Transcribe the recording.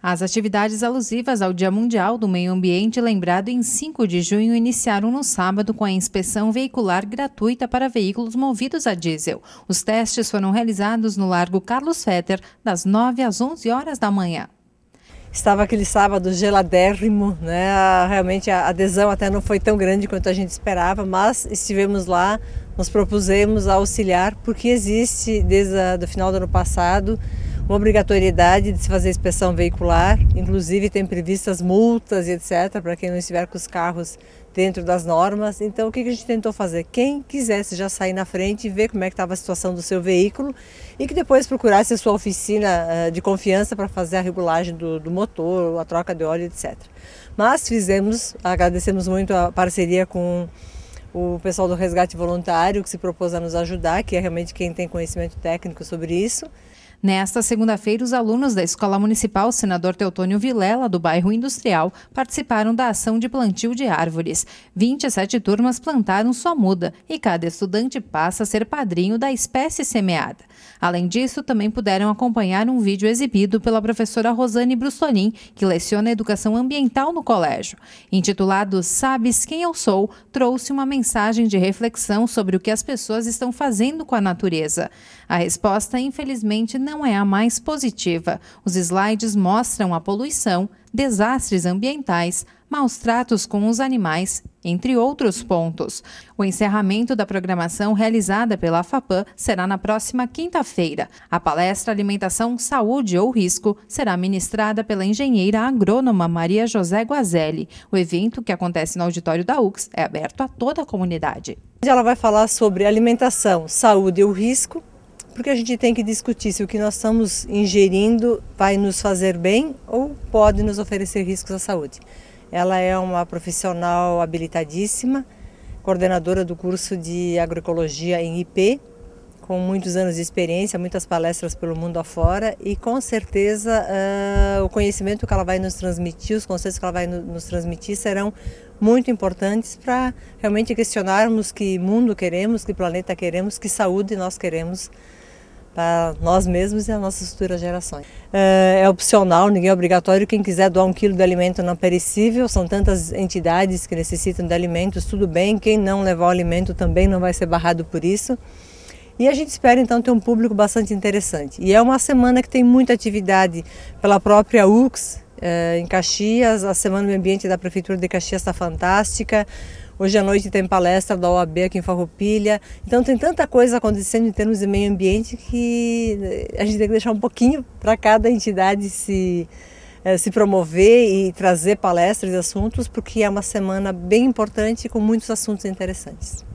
As atividades alusivas ao Dia Mundial do Meio Ambiente, lembrado em 5 de junho, iniciaram no sábado com a inspeção veicular gratuita para veículos movidos a diesel. Os testes foram realizados no Largo Carlos Fetter, das 9 às 11 horas da manhã. Estava aquele sábado geladérrimo, né? realmente a adesão até não foi tão grande quanto a gente esperava, mas estivemos lá, nos propusemos a auxiliar, porque existe desde o final do ano passado uma obrigatoriedade de se fazer inspeção veicular, inclusive tem previstas multas e etc. para quem não estiver com os carros dentro das normas. Então, o que a gente tentou fazer? Quem quisesse já sair na frente e ver como é que estava a situação do seu veículo e que depois procurasse a sua oficina eh, de confiança para fazer a regulagem do, do motor, a troca de óleo, etc. Mas fizemos, agradecemos muito a parceria com o pessoal do Resgate Voluntário que se propôs a nos ajudar, que é realmente quem tem conhecimento técnico sobre isso. Nesta segunda-feira, os alunos da Escola Municipal Senador Teotônio Vilela, do bairro Industrial, participaram da ação de plantio de árvores. 27 turmas plantaram sua muda e cada estudante passa a ser padrinho da espécie semeada. Além disso, também puderam acompanhar um vídeo exibido pela professora Rosane Brustolim, que leciona educação ambiental no colégio. Intitulado Sabes Quem Eu Sou, trouxe uma mensagem de reflexão sobre o que as pessoas estão fazendo com a natureza. A resposta, infelizmente, não é a mais positiva. Os slides mostram a poluição, desastres ambientais, maus tratos com os animais, entre outros pontos. O encerramento da programação realizada pela FAPAM será na próxima quinta-feira. A palestra Alimentação, Saúde ou Risco será ministrada pela engenheira agrônoma Maria José Guazelli. O evento, que acontece no auditório da UX, é aberto a toda a comunidade. Ela vai falar sobre alimentação, saúde ou risco porque a gente tem que discutir se o que nós estamos ingerindo vai nos fazer bem ou pode nos oferecer riscos à saúde. Ela é uma profissional habilitadíssima, coordenadora do curso de agroecologia em IP, com muitos anos de experiência, muitas palestras pelo mundo afora e com certeza uh, o conhecimento que ela vai nos transmitir, os conceitos que ela vai no, nos transmitir serão muito importantes para realmente questionarmos que mundo queremos, que planeta queremos, que saúde nós queremos para tá? nós mesmos e as nossas futuras gerações. É, é opcional, ninguém é obrigatório. Quem quiser doar um quilo de alimento não é perecível, são tantas entidades que necessitam de alimentos, tudo bem. Quem não levar o alimento também não vai ser barrado por isso. E a gente espera então ter um público bastante interessante. E é uma semana que tem muita atividade pela própria UX, eh, em Caxias. A Semana do Meio Ambiente da Prefeitura de Caxias está fantástica. Hoje à noite tem palestra da OAB aqui em Farroupilha. Então tem tanta coisa acontecendo em termos de meio ambiente que eh, a gente tem que deixar um pouquinho para cada entidade se, eh, se promover e trazer palestras e assuntos, porque é uma semana bem importante com muitos assuntos interessantes.